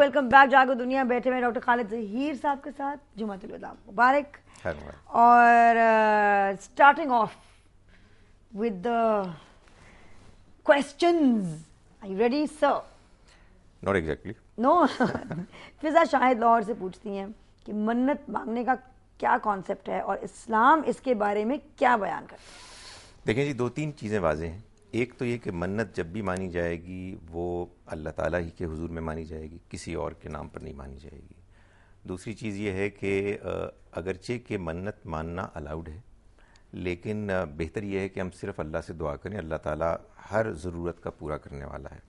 Welcome back जागो दुनिया बैठे में डॉक्टर खालिद जहीर साहब के साथ जुमातुलदाम मुबारक और starting off with the questions I ready sir not exactly no Fiza Shahid Lahore से पूछती हैं कि मन्नत मांगने का क्या कॉन्सेप्ट है और इस्लाम इसके बारे में क्या बयान करता है देखिए जी दो तीन चीज़ें वाजे हैं एक तो ये कि मन्नत जब भी मानी जाएगी वो अल्लाह ताला ही के हुजूर में मानी जाएगी किसी और के नाम पर नहीं मानी जाएगी दूसरी चीज़ ये है कि अगरचे के मन्नत मानना अलाउड है लेकिन बेहतर यह है कि हम सिर्फ अल्लाह से दुआ करें अल्लाह ताला हर ज़रूरत का पूरा करने वाला है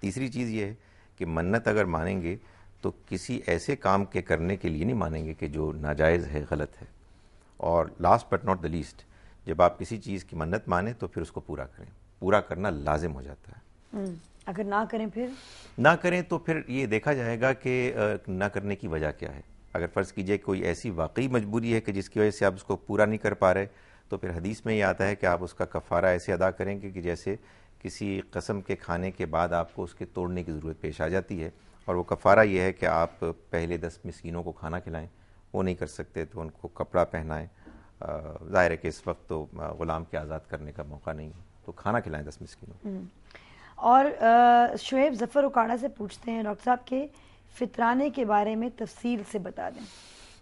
तीसरी चीज़ ये है कि मन्नत अगर मानेंगे तो किसी ऐसे काम के करने के लिए नहीं मानेंगे कि जो नाजायज़ है गलत है और last but not the least जब आप किसी चीज़ की मन्नत माने तो फिर उसको पूरा करें पूरा करना लाजिम हो जाता है हम्म, अगर ना करें फिर ना करें तो फिर ये देखा जाएगा कि ना करने की वजह क्या है अगर फ़र्ज़ कीजिए कोई ऐसी वाकई मजबूरी है कि जिसकी वजह से आप उसको पूरा नहीं कर पा रहे तो फिर हदीस में ये आता है कि आप उसका कफ़ारा ऐसे अदा करेंगे कि जैसे किसी कसम के खाने के बाद आपको उसके तोड़ने की ज़रूरत पेश आ जाती है और वो कफ़ारा ये है कि आप पहले दस मस्किनों को खाना खिलाएं वो नहीं कर सकते तो उनको कपड़ा पहनाएं ज़ाहिर है कि इस वक्त तो ग़ुलाम के आज़ाद करने का मौका नहीं है तो खाना खिलाएं दस मिसकिनों हम्म। और शुएब जफ़र उकाड़ा से पूछते हैं डॉक्टर साहब के फितराने के बारे में तफसील से बता दें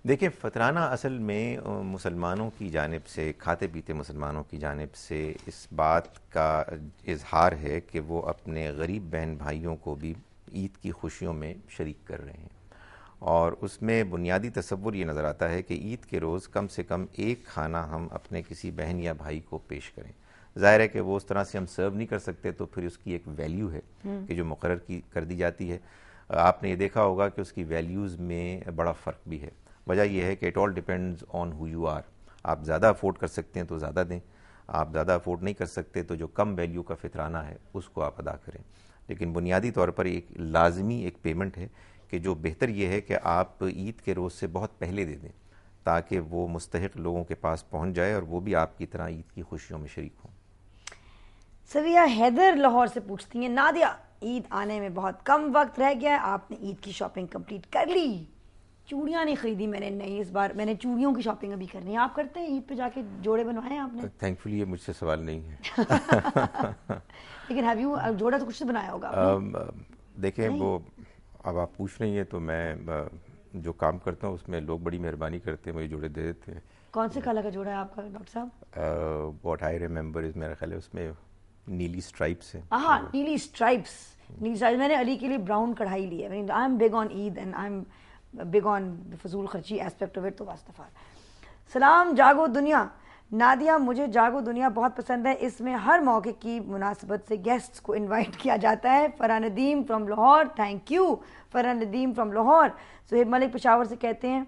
देखिए फतराना असल में मुसलमानों की जानब से खाते पीते मुसलमानों की जानब से इस बात का इजहार है कि वो अपने गरीब बहन भाइयों को भी ईद की खुशियों में शरीक कर रहे हैं और उसमें बुनियादी तस्वुर ये नज़र आता है कि ईद के रोज़ कम से कम एक खाना हम अपने किसी बहन या भाई को पेश करें जाहिर है कि वो उस तरह से हम सर्व नहीं कर सकते तो फिर उसकी एक वैल्यू है हम्म। कि जो मुकर की कर दी जाती है आपने ये देखा होगा कि उसकी वैल्यूज़ में बड़ा फ़र्क भी है वजह यह है कि it all depends on who you are आप ज़्यादा अफोर्ड कर सकते हैं तो ज़्यादा दें आप ज़्यादा अफोर्ड नहीं कर सकते तो जो कम वैल्यू का फितराना है उसको आप अदा करें लेकिन बुनियादी तौर पर एक लाजमी एक पेमेंट है कि जो बेहतर यह है कि आप ईद के रोज़ से बहुत पहले दे दें ताकि वो मुस्तक लोगों के पास पहुंच जाए और वो भी आपकी तरह ईद की खुशियों में शरीक हों सविया हैदर लाहौर से पूछती हैं नादिया ईद आने में बहुत कम वक्त रह गया है आपने ईद की शॉपिंग कंप्लीट कर ली चूड़ियाँ नहीं खरीदी मैंने नहीं इस बार मैंने चूड़ियों की शॉपिंग अभी करनी है आप करते हैं ईद पे जाके जोड़े बनवाए आपने थैंकफुली ये मुझसे सवाल नहीं है लेकिन हैव यू जोड़ा तो कुछ से बनाया होगा देखें वो अब आप पूछ रही हैं तो मैं जो काम करता हूँ उसमें लोग बड़ी मेहरबानी करते हैं मुझे जोड़े दे देते हैं कौन से कला का जोड़ा है आपका डॉक्टर साहब वॉट आई रिमेम्बर इज मेरा ख्याल है उसमें नीली स्ट्राइप्स है हाँ नीली स्ट्राइप्स नीली स्ट्राइप मैंने अली के लिए ब्राउन कढ़ाई ली है I am big on Eid and I am big on फजूल खर्ची एस्पेक्ट ऑफ इट तो वास्तफार सलाम जागो दुनिया नादिया मुझे जागो दुनिया बहुत पसंद है इसमें हर मौके की मुनासबत से गेस्ट्स को इनवाइट किया जाता है Farah Nadeem from Lahore thank you Farah Nadeem from Lahore Suhaib Malik Peshawar से कहते हैं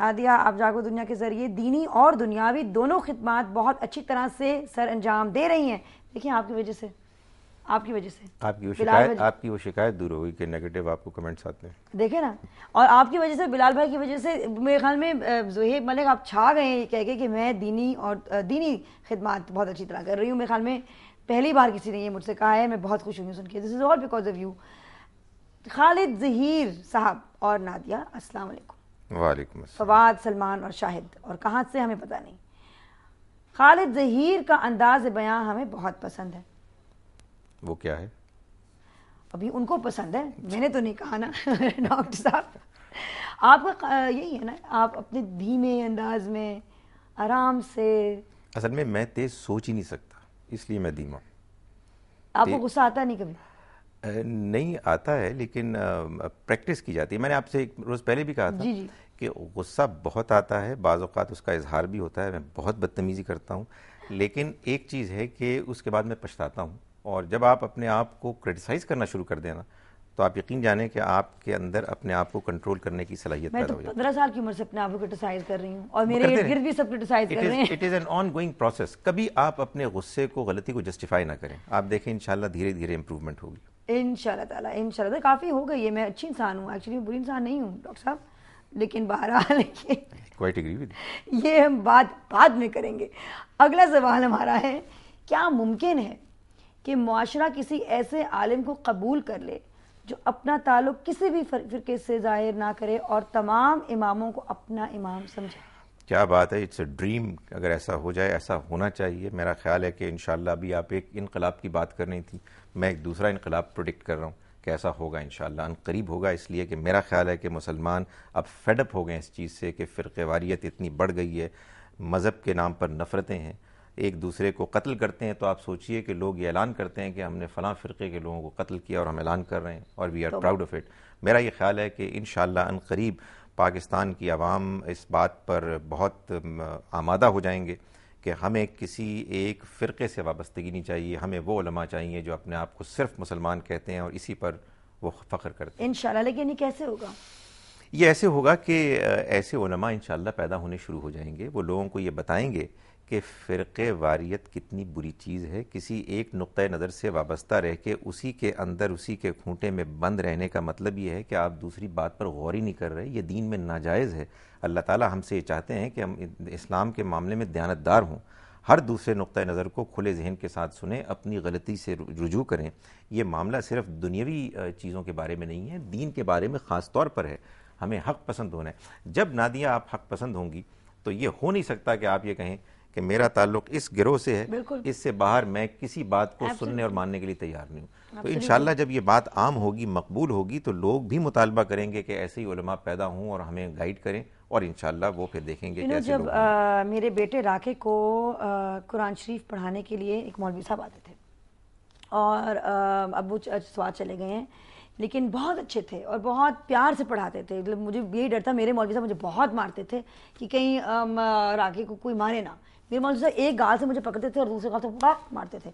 नादिया आप जागो दुनिया के ज़रिए दीनी और दुनियावी दोनों खिदमत बहुत अच्छी तरह से सर अंजाम दे रही हैं देखिए आपकी वजह से आपकी वजह से आपकी वो शिकायत आपकी वो शिकायत दूर हो गई कि नेगेटिव आपको कमेंट्स आते हैं देखे ना और आपकी वजह से बिलाल भाई की वजह से मेरे ख्याल में जोहेब मलिक आप छा गए कह के कि मैं दीनी और दीनी खिदमत बहुत अच्छी तरह कर रही हूँ मेरे ख्याल में पहली बार किसी ने ये मुझसे कहा है मैं बहुत खुश हुई हूँ सुन के this is all because of you Khalid Zaheer साहब और नादिया अस्सलाम फवाद सलमान और शाहिद और कहाँ से हमें पता नहीं खालिद जहीर का अंदाज बयां हमें बहुत पसंद है वो क्या है अभी उनको पसंद है मैंने तो नहीं कहा ना डॉक्टर साहब आपका यही है ना आप अपने धीमे अंदाज में आराम से असल में मैं तेज सोच ही नहीं सकता इसलिए मैं धीमा आपको गुस्सा आता नहीं कभी नहीं आता है लेकिन प्रैक्टिस की जाती है मैंने आपसे एक रोज़ पहले भी कहा था जी जी। कि गुस्सा बहुत आता है बाज़ात उसका इजहार भी होता है मैं बहुत बदतमीज़ी करता हूँ लेकिन एक चीज़ है कि उसके बाद मैं पछताता हूँ और जब आप अपने आप को क्रिटिसाइज़ करना शुरू कर देना तो आप यकीन जाने कि आपके अंदर अपने आप को कंट्रोल करने की सलाहियत मैं तो हो पंद्रह साल की उम्र से अपने आप को क्रिटिसाइज कर रही हूँ और मेरे इर्द गिर्द भी सब क्रिटिसाइज कर रहे हैं it is an ongoing process कभी आप अपने गुस्से को गलती को जस्टिफाई ना करें आप देखें इंशाल्लाह धीरे धीरे इंप्रूवमेंट होगी इन ताला इन ताला काफ़ी हो गई है मैं अच्छी इंसान हूँ एक्चुअली बुरी इंसान नहीं हूँ डॉक्टर साहब लेकिन बहरहाल ये ये हम बात बाद में करेंगे अगला सवाल हमारा है क्या मुमकिन है कि माशरा किसी ऐसे आलिम को कबूल कर ले जो अपना ताल्लुक किसी भी फिरके से जाहिर ना करे और तमाम इमामों को अपना इमाम समझाए क्या बात है इट्स अ ड्रीम अगर ऐसा हो जाए ऐसा होना चाहिए मेरा ख्याल है कि इन अभी आप एक इनकलाब की बात कर रही थी मैं एक दूसरा इनकलाब प्रोडिक्ट कर रहा हूँ कि ऐसा होगा इन करीब होगा इसलिए कि मेरा ख्याल है कि मुसलमान अब फेडअप हो गए इस चीज़ से कि फ़िरके वारियत इतनी बढ़ गई है मज़हब के नाम पर नफ़रतें हैं एक दूसरे को कत्ल करते हैं तो आप सोचिए कि लोग ये ऐलान करते हैं कि हमने फ़लाँ फ़िरके के लोगों को कत्ल किया और हम ऐलान कर रहे हैं और we are proud of it मेरा ये ख्याल है कि इन करीब पाकिस्तान की आवाम इस बात पर बहुत आमादा हो जाएंगे कि हमें किसी एक फ़िरके से वाबस्तगी नहीं चाहिए हमें वो उलमा चाहिए जो अपने आप को सिर्फ मुसलमान कहते हैं और इसी पर वो फ़ख्र करते हैं इन लेकिन ये कैसे होगा ये ऐसे होगा कि ऐसे उलमा इन पैदा होने शुरू हो जाएंगे वो लोगों को ये बताएंगे कि फ़िर वारियत कितनी बुरी चीज़ है किसी एक नुक़ नज़र से वाबस्ता रह के उसी के अंदर उसी के खूंटे में बंद रहने का मतलब ये है कि आप दूसरी बात पर गौर ही नहीं कर रहे ये दीन में नाजायज़ है अल्लाह ताला हमसे ये चाहते हैं कि हम इस्लाम के मामले में दयानतदार हों हर दूसरे नुक़ नज़र को खुले जहन के साथ सुने अपनी गलती से रुजू करें ये मामला सिर्फ दुनियावी चीज़ों के बारे में नहीं है दीन के बारे में ख़ास तौर पर है हमें हक़ पसंद होना है जब नादियाँ आप हक़ पसंद होंगी तो ये हो नहीं सकता कि आप ये कहें कि मेरा ताल्लुक इस गिरोह से है इससे बाहर मैं किसी बात को सुनने और मानने के लिए तैयार नहीं हूँ तो इन जब ये बात आम होगी मकबूल होगी तो लोग भी मुतालबा करेंगे कि ऐसे ही उलमा पैदा हों और हमें गाइड करें और इन वो फिर देखेंगे कैसे जब आ, मेरे बेटे राके को आ, कुरान शरीफ पढ़ाने के लिए एक मौलवी साहब आते थे और अब वो स्वाद चले गए हैं लेकिन बहुत अच्छे थे और बहुत प्यार से पढ़ाते थे मतलब मुझे यही डर था मेरे मौलवी साहब मुझे बहुत मारते थे कि कहीं राखे को कोई मारे ना मेरे मौलवी साहब एक गाल से मुझे पकड़ते थे और दूसरे गाल से पाक मारते थे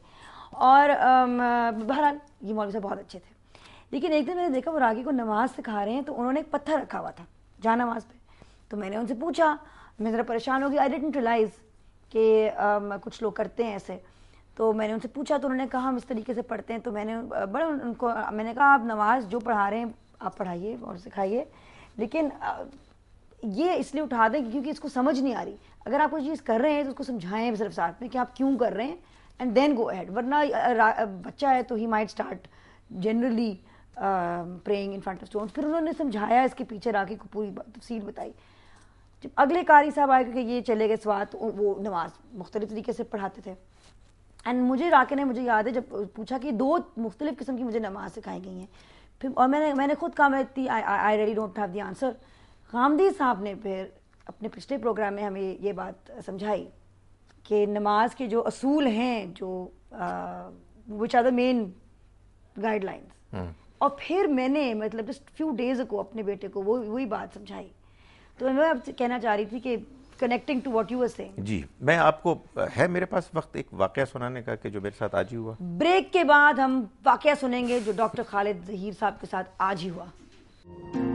और बहरहाल ये मौलवी साहब बहुत अच्छे थे लेकिन एक दिन मैंने देखा वो रागी को नमाज सिखा रहे हैं तो उन्होंने एक पत्थर रखा हुआ था जहाँ नमाज पे तो मैंने उनसे पूछा मैं ज़रा परेशान हो गई आई डेंट रियलाइज़ कि कुछ लोग करते हैं ऐसे तो मैंने उनसे पूछा तो उन्होंने कहा हम इस तरीके से पढ़ते हैं तो मैंने बड़े उनको मैंने कहा आप नमाज जो पढ़ा रहे हैं आप पढ़ाइए और सिखाइए लेकिन ये इसलिए उठा दें क्योंकि इसको समझ नहीं आ रही अगर आप कोई चीज़ कर रहे हैं तो उसको समझाएं सिर्फ साथ में कि आप क्यों कर रहे हैं एंड देन गो एड वरना बच्चा है तो he might start generally praying in front of stone फिर उन्होंने समझाया इसके पीछे राखी को पूरी तफसील बताई जब अगले कारी साहब आए क्योंकि ये चले गए तो वो नमाज मुख्तलिफ तरीके से पढ़ाते थे एंड मुझे राके ने मुझे याद है जब पूछा कि दो मुख्तलिफ किस्म की मुझे नमाज सिखाई गई हैं फिर और मैंने मैंने खुद कहा मैं इतनी I I really don't have the answer Gandhi साहब ने फिर अपने पिछले प्रोग्राम में हमें ये बात समझाई कि नमाज के जो असूल हैं जो which are the main guidelines और फिर मैंने मतलब जस्ट फ्यू डेज को अपने बेटे को वो वही बात समझाई तो मैं आपसे कहना चाह रही थी कि कनेक्टिंग टू वॉट यू से जी मैं आपको है मेरे पास वक्त एक वाकया सुनाने का कि जो मेरे साथ आज ही हुआ ब्रेक के बाद हम वाक्य सुनेंगे जो डॉक्टर खालिद जहीर साहब के साथ आज ही हुआ